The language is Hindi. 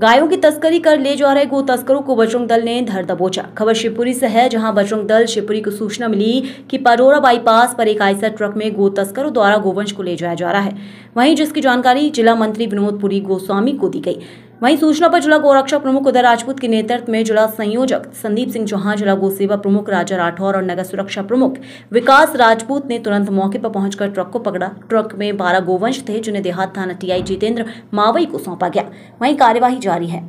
गायों की तस्करी कर ले जा रहे गो तस्करों को बजरंग दल ने धर दबोचा खबर शिवपुरी से है जहां बजरंग दल शिवपुरी को सूचना मिली कि परोरा बाईपास पर एक आयसर ट्रक में गो तस्करों द्वारा गोवंश को ले जाया जा रहा है वहीं जिसकी जानकारी जिला मंत्री विनोद पुरी गोस्वामी को दी गई वहीं सूचना पर जिला गोरक्षा प्रमुख उदय राजपूत के नेतृत्व में जिला संयोजक संदीप सिंह चौहान जिला गोसेवा प्रमुख राजा राठौर और नगर सुरक्षा प्रमुख विकास राजपूत ने तुरंत मौके पर पहुंचकर ट्रक को पकड़ा ट्रक में बारह गोवंश थे जिन्हें देहात थाना टीआई जितेंद्र मावई को सौंपा गया वहीं कार्यवाही जारी है